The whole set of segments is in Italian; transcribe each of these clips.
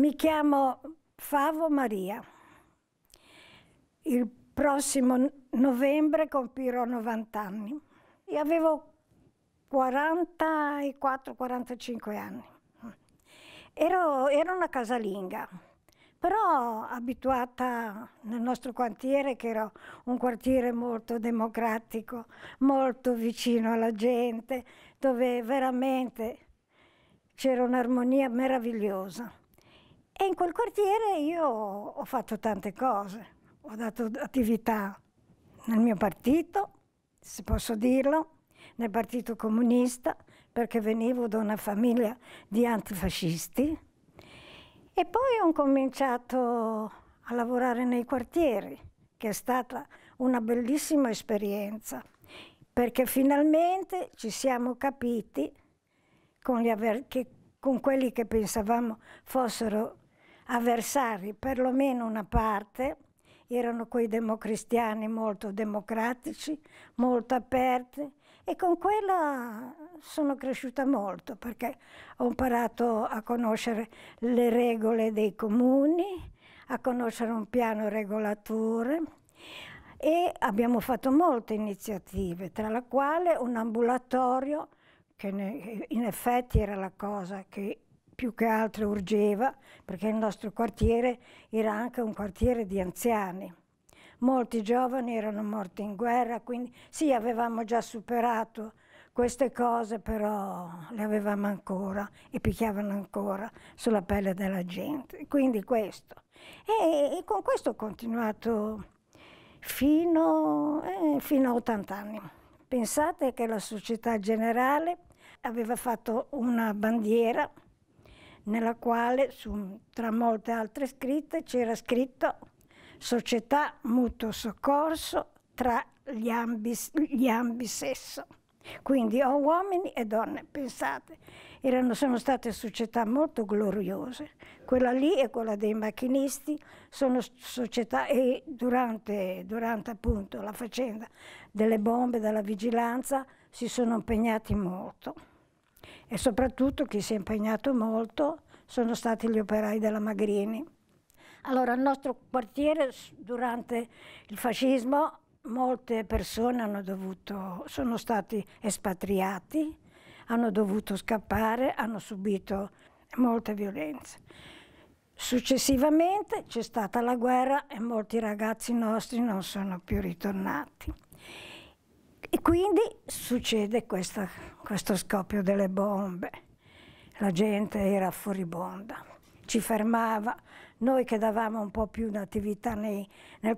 Mi chiamo Favo Maria. Il prossimo novembre compirò 90 anni. E avevo 44-45 anni. Ero, ero una casalinga, però abituata nel nostro quartiere, che era un quartiere molto democratico, molto vicino alla gente, dove veramente c'era un'armonia meravigliosa. E in quel quartiere io ho fatto tante cose, ho dato attività nel mio partito, se posso dirlo, nel Partito Comunista, perché venivo da una famiglia di antifascisti. E poi ho cominciato a lavorare nei quartieri, che è stata una bellissima esperienza, perché finalmente ci siamo capiti con, che, con quelli che pensavamo fossero avversari, perlomeno una parte, erano quei democristiani molto democratici, molto aperti e con quella sono cresciuta molto perché ho imparato a conoscere le regole dei comuni, a conoscere un piano regolatore e abbiamo fatto molte iniziative, tra le quali un ambulatorio che in effetti era la cosa che più che altro urgeva, perché il nostro quartiere era anche un quartiere di anziani. Molti giovani erano morti in guerra, quindi sì, avevamo già superato queste cose, però le avevamo ancora e picchiavano ancora sulla pelle della gente. Quindi questo. E, e con questo ho continuato fino, eh, fino a 80 anni. Pensate che la società generale aveva fatto una bandiera nella quale su, tra molte altre scritte c'era scritto Società Mutuo Soccorso tra gli ambi, gli ambi Quindi o uomini e donne, pensate, erano, sono state società molto gloriose. Quella lì e quella dei macchinisti sono società e durante, durante appunto la faccenda delle bombe, della vigilanza, si sono impegnati molto. E soprattutto chi si è impegnato molto sono stati gli operai della Magrini. Allora, il nostro quartiere durante il fascismo molte persone dovuto, sono stati espatriati, hanno dovuto scappare, hanno subito molte violenze. Successivamente c'è stata la guerra e molti ragazzi nostri non sono più ritornati. E quindi succede questa, questo scoppio delle bombe la gente era furibonda, ci fermava, noi che davamo un po' più d'attività nel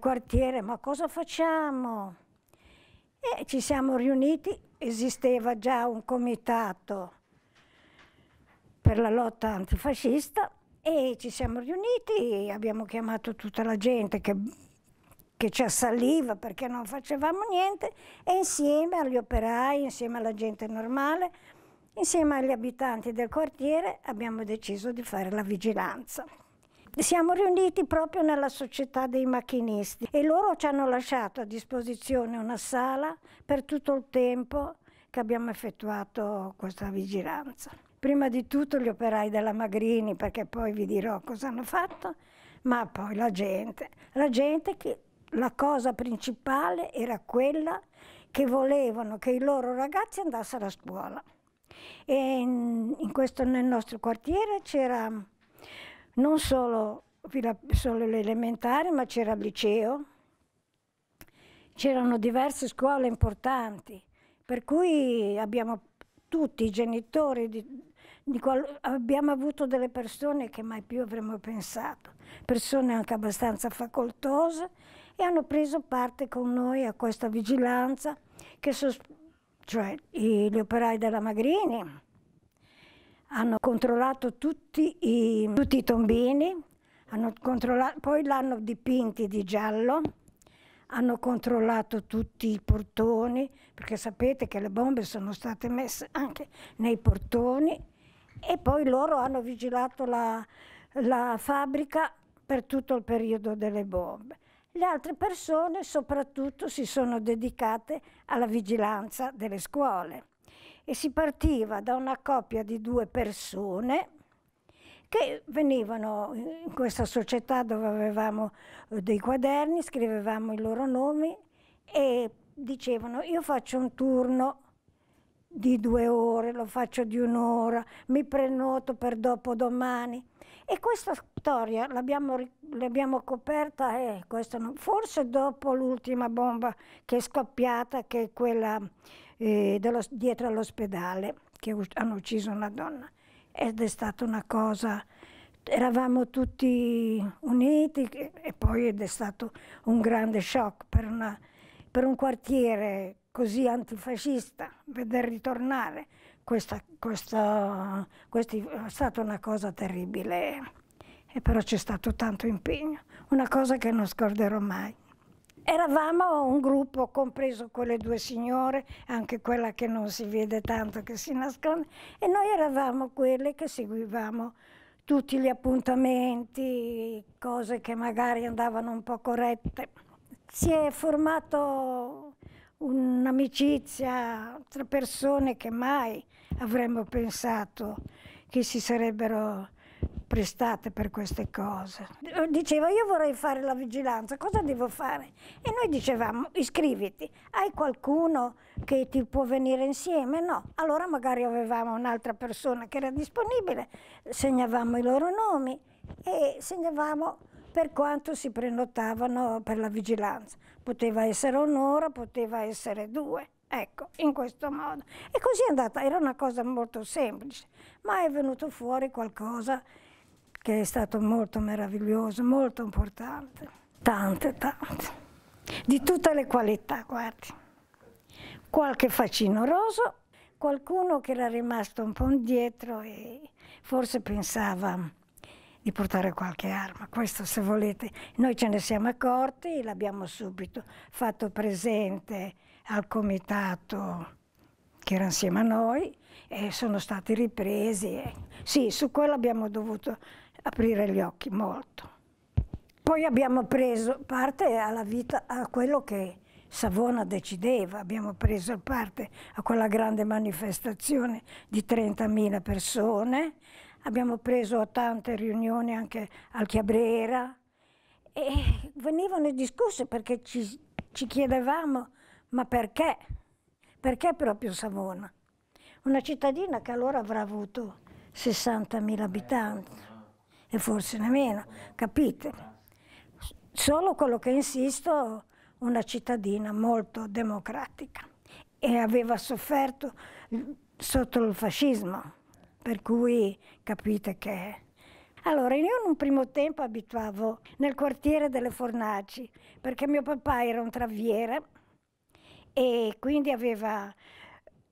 quartiere, ma cosa facciamo? E ci siamo riuniti, esisteva già un comitato per la lotta antifascista e ci siamo riuniti, abbiamo chiamato tutta la gente che, che ci assaliva perché non facevamo niente e insieme agli operai, insieme alla gente normale, Insieme agli abitanti del quartiere abbiamo deciso di fare la vigilanza. Siamo riuniti proprio nella società dei macchinisti e loro ci hanno lasciato a disposizione una sala per tutto il tempo che abbiamo effettuato questa vigilanza. Prima di tutto gli operai della Magrini, perché poi vi dirò cosa hanno fatto, ma poi la gente. La gente che la cosa principale era quella che volevano che i loro ragazzi andassero a scuola. E in, in questo, nel nostro quartiere c'era non solo, solo l'elementare, ma c'era il liceo, c'erano diverse scuole importanti, per cui abbiamo tutti i genitori di, abbiamo avuto delle persone che mai più avremmo pensato, persone anche abbastanza facoltose e hanno preso parte con noi a questa vigilanza che cioè gli operai della Magrini, hanno controllato tutti i, tutti i tombini, poi l'hanno dipinti di giallo, hanno controllato tutti i portoni, perché sapete che le bombe sono state messe anche nei portoni e poi loro hanno vigilato la, la fabbrica per tutto il periodo delle bombe. Le altre persone soprattutto si sono dedicate alla vigilanza delle scuole e si partiva da una coppia di due persone che venivano in questa società dove avevamo eh, dei quaderni, scrivevamo i loro nomi e dicevano io faccio un turno di due ore, lo faccio di un'ora, mi prenoto per dopodomani. E questa storia l'abbiamo, l'abbiamo coperta, eh, non, forse dopo l'ultima bomba che è scoppiata, che è quella eh, dello, dietro all'ospedale, che hanno ucciso una donna. Ed è stata una cosa, eravamo tutti uniti e poi ed è stato un grande shock per, una, per un quartiere così antifascista, veder ritornare questa, questa, questa, è stata una cosa terribile, e però c'è stato tanto impegno, una cosa che non scorderò mai. Eravamo un gruppo, compreso quelle due signore, anche quella che non si vede tanto, che si nasconde, e noi eravamo quelle che seguivamo tutti gli appuntamenti, cose che magari andavano un po' corrette. Si è formato un'amicizia tra persone che mai avremmo pensato che si sarebbero prestate per queste cose. Diceva io vorrei fare la vigilanza, cosa devo fare? E noi dicevamo iscriviti, hai qualcuno che ti può venire insieme? No, allora magari avevamo un'altra persona che era disponibile, segnavamo i loro nomi e segnavamo per quanto si prenotavano per la vigilanza. Poteva essere un'ora, poteva essere due. Ecco, in questo modo. E così è andata, era una cosa molto semplice, ma è venuto fuori qualcosa che è stato molto meraviglioso, molto importante. Tante, tante. Di tutte le qualità, guardi. Qualche faccino roso, qualcuno che era rimasto un po' indietro e forse pensava di portare qualche arma. Questo se volete, noi ce ne siamo accorti, l'abbiamo subito fatto presente al comitato che era insieme a noi e sono stati ripresi. E... Sì, su quello abbiamo dovuto aprire gli occhi molto. Poi abbiamo preso parte alla vita, a quello che Savona decideva, abbiamo preso parte a quella grande manifestazione di 30.000 persone abbiamo preso tante riunioni anche al Chiabrera e venivano discusse perché ci, ci chiedevamo ma perché? Perché proprio Savona? Una cittadina che allora avrà avuto 60.000 abitanti e forse nemmeno, capite? Solo quello che insisto, una cittadina molto democratica e aveva sofferto sotto il fascismo per cui capite che... Allora, io in un primo tempo abituavo nel quartiere delle Fornaci, perché mio papà era un traviere e quindi aveva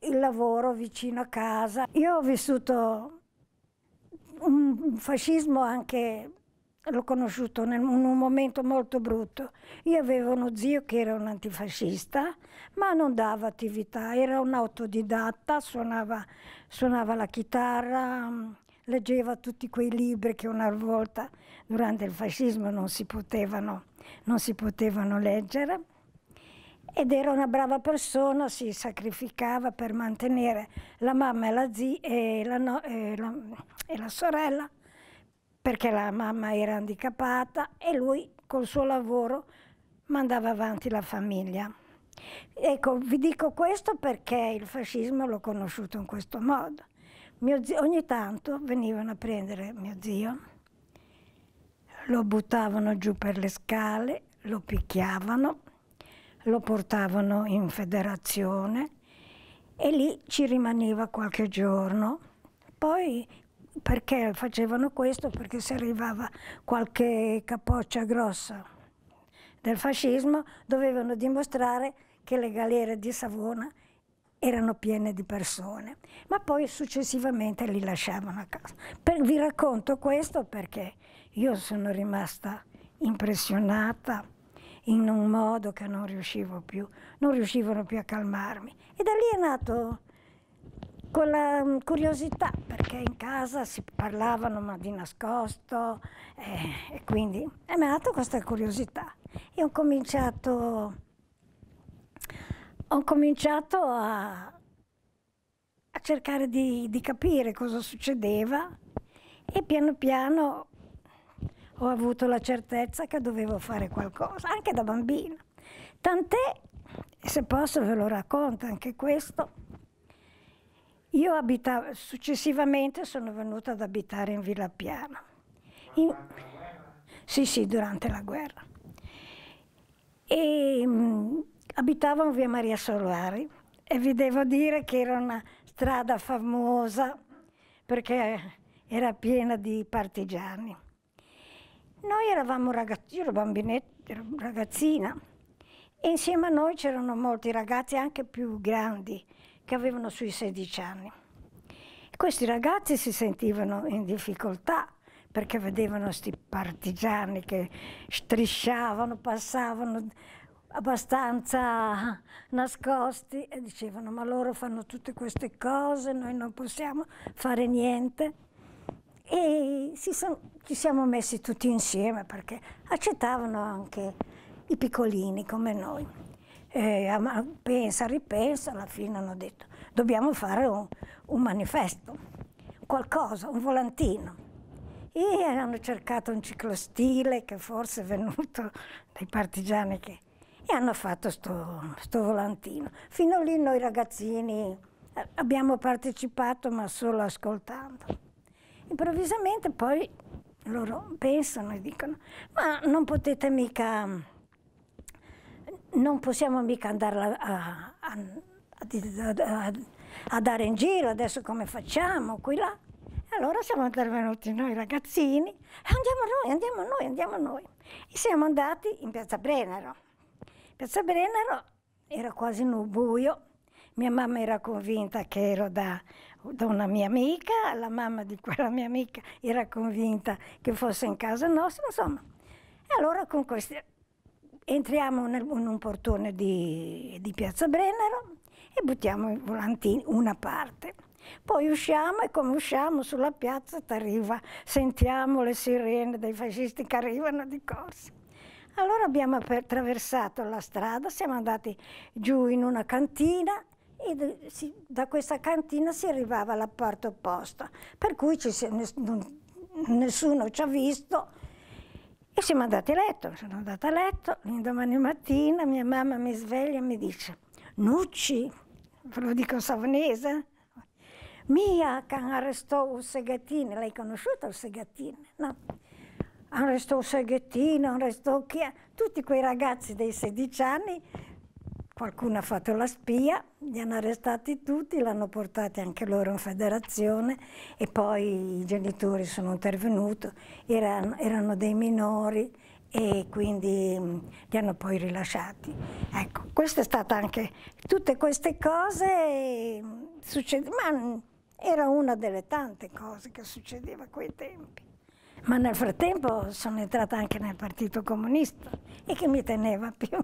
il lavoro vicino a casa. Io ho vissuto un fascismo anche l'ho conosciuto in un momento molto brutto. Io avevo uno zio che era un antifascista, ma non dava attività, era un autodidatta, suonava, suonava la chitarra, mm, leggeva tutti quei libri che una volta durante il fascismo non si potevano, non si potevano leggere. Ed era una brava persona, si sacrificava per mantenere la mamma e la, zia, e la, no, e la, e la sorella perché la mamma era handicappata e lui col suo lavoro mandava avanti la famiglia. Ecco, vi dico questo perché il fascismo l'ho conosciuto in questo modo. Zio, ogni tanto venivano a prendere mio zio, lo buttavano giù per le scale, lo picchiavano, lo portavano in federazione e lì ci rimaneva qualche giorno. Poi perché facevano questo? Perché se arrivava qualche capoccia grossa del fascismo dovevano dimostrare che le galere di Savona erano piene di persone, ma poi successivamente li lasciavano a casa. Per, vi racconto questo perché io sono rimasta impressionata in un modo che non riuscivo più, non riuscivano più a calmarmi. E da lì è nato con la mm, curiosità, perché in casa si parlavano ma di nascosto eh, e quindi è nata questa curiosità e ho cominciato, ho cominciato a, a, cercare di, di capire cosa succedeva e piano piano ho avuto la certezza che dovevo fare qualcosa, anche da bambina. Tant'è, se posso ve lo racconto anche questo, io abitavo, successivamente sono venuta ad abitare in Villa Piana. In, sì, sì, durante la guerra. E mh, mm, abitavo in via Maria Solari e vi devo dire che era una strada famosa perché era piena di partigiani. Noi eravamo ragazzi, io ero bambinetta, ero ragazzina, e insieme a noi c'erano molti ragazzi anche più grandi, che avevano sui 16 anni. E questi ragazzi si sentivano in difficoltà perché vedevano questi partigiani che strisciavano, passavano abbastanza nascosti e dicevano ma loro fanno tutte queste cose, noi non possiamo fare niente. E son, ci siamo messi tutti insieme perché accettavano anche i piccolini come noi eh, pensa, ripensa, alla fine hanno detto dobbiamo fare un, un manifesto, qualcosa, un volantino. E hanno cercato un ciclostile che forse è venuto dai partigiani che, e hanno fatto questo volantino. Fino lì noi ragazzini eh, abbiamo partecipato ma solo ascoltando. Improvvisamente poi loro pensano e dicono ma non potete mica non possiamo mica andare a, a, a, a, dare in giro, adesso come facciamo, qui là. Allora siamo intervenuti noi ragazzini, andiamo noi, andiamo noi, andiamo noi. E siamo andati in Piazza Brennero. Piazza Brennero era quasi buio, mia mamma era convinta che ero da, da una mia amica, la mamma di quella mia amica era convinta che fosse in casa nostra, insomma. E allora con queste entriamo nel, in un portone di, di Piazza Brennero e buttiamo i volantini una parte. Poi usciamo e come usciamo sulla piazza t'arriva, sentiamo le sirene dei fascisti che arrivano di corsa. Allora abbiamo attraversato la strada, siamo andati giù in una cantina e da questa cantina si arrivava alla parte opposta, per cui ci, nessuno ci ha visto e siamo andati a letto, sono andata a letto, l'indomani mattina mia mamma mi sveglia e mi dice, Nucci, ve lo dico savonese, mia che arrestò un segattino, l'hai conosciuto il segattino? No. Arrestò un seghettino, arrestò chi? Tutti quei ragazzi dei 16 anni Qualcuno ha fatto la spia, li hanno arrestati tutti, l'hanno portati anche loro in federazione e poi i genitori sono intervenuti, erano, erano dei minori e quindi mm, li hanno poi rilasciati. Ecco, questa è stata anche tutte queste cose mm, ma mm, era una delle tante cose che succedeva a quei tempi. Ma nel frattempo sono entrata anche nel Partito Comunista e che mi teneva più.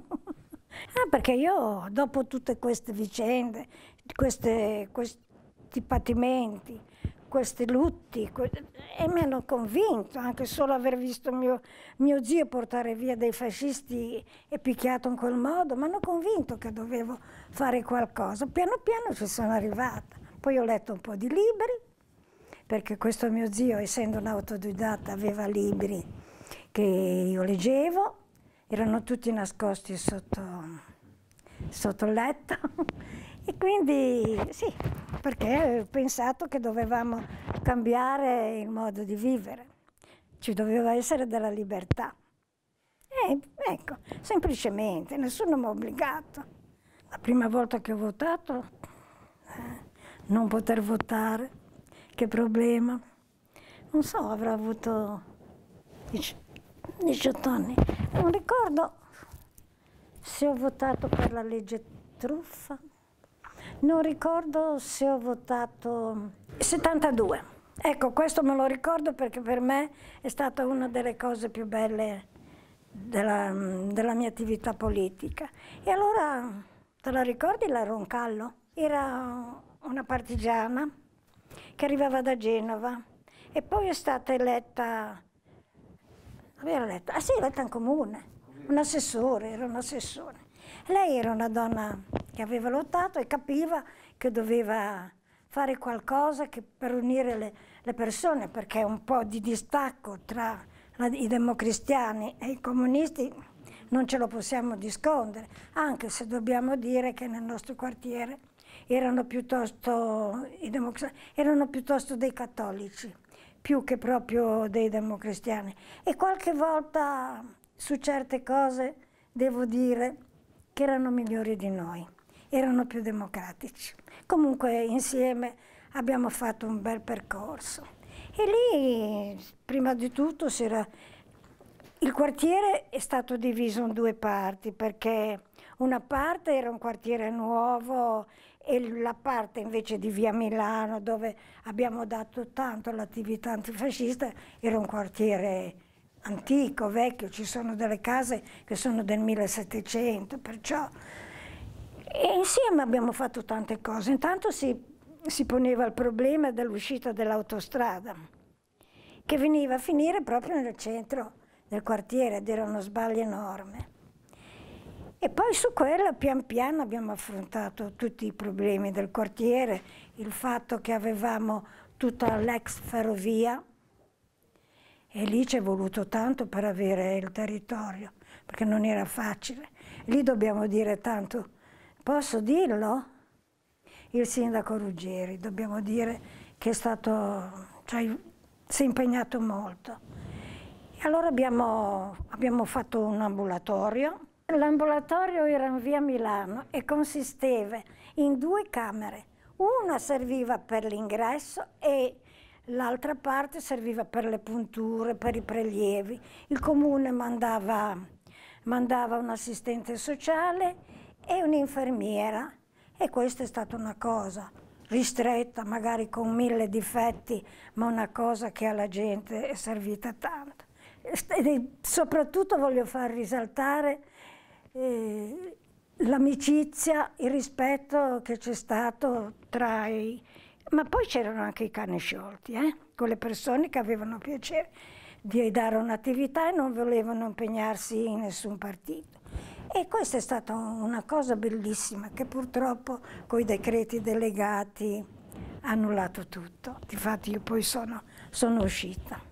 Ah, perché io dopo tutte queste vicende, queste, questi patimenti, questi lutti, que e mi hanno convinto anche solo aver visto mio, mio zio portare via dei fascisti e picchiato in quel modo, mi hanno convinto che dovevo fare qualcosa. Piano piano ci sono arrivata. Poi ho letto un po' di libri, perché questo mio zio, essendo un autodidatta, aveva libri che io leggevo erano tutti nascosti sotto, sotto il letto e quindi sì, perché ho pensato che dovevamo cambiare il modo di vivere, ci doveva essere della libertà. E ecco, semplicemente, nessuno mi ha obbligato. La prima volta che ho votato, eh, non poter votare, che problema? Non so, avrà avuto 18 anni. Non ricordo se ho votato per la legge truffa, non ricordo se ho votato 72. Ecco, questo me lo ricordo perché per me è stata una delle cose più belle della, della mia attività politica. E allora, te la ricordi la Roncallo? Era una partigiana che arrivava da Genova e poi è stata eletta Aveva letto, ah sì, ho letto in comune, un assessore, era un assessore. Lei era una donna che aveva lottato e capiva che doveva fare qualcosa per unire le, le, persone, perché un po' di distacco tra la, i democristiani e i comunisti non ce lo possiamo discondere, anche se dobbiamo dire che nel nostro quartiere erano piuttosto, erano piuttosto dei cattolici più che proprio dei democristiani. E qualche volta su certe cose devo dire che erano migliori di noi, erano più democratici. Comunque insieme abbiamo fatto un bel percorso. E lì, prima di tutto, era... il quartiere è stato diviso in due parti, perché una parte era un quartiere nuovo e la parte invece di via Milano dove abbiamo dato tanto all'attività antifascista era un quartiere antico, vecchio, ci sono delle case che sono del 1700, perciò e insieme abbiamo fatto tante cose. Intanto si, si poneva il problema dell'uscita dell'autostrada che veniva a finire proprio nel centro del quartiere ed era uno sbaglio enorme. E poi su quella pian piano abbiamo affrontato tutti i problemi del quartiere, il fatto che avevamo tutta l'ex ferrovia e lì ci è voluto tanto per avere il territorio, perché non era facile. Lì dobbiamo dire tanto, posso dirlo? Il sindaco Ruggeri, dobbiamo dire che è stato, cioè, si è impegnato molto. E allora abbiamo, abbiamo fatto un ambulatorio, L'ambulatorio era in via Milano e consisteva in due camere. Una serviva per l'ingresso e l'altra parte serviva per le punture, per i prelievi. Il comune mandava, mandava un assistente sociale e un'infermiera e questa è stata una cosa ristretta, magari con mille difetti, ma una cosa che alla gente è servita tanto. E soprattutto voglio far risaltare l'amicizia, il rispetto che c'è stato tra i... Ma poi c'erano anche i cani sciolti, eh? con le persone che avevano piacere di dare un'attività e non volevano impegnarsi in nessun partito. E questa è stata una cosa bellissima che purtroppo con i decreti delegati ha annullato tutto. Difatti io poi sono, sono uscita.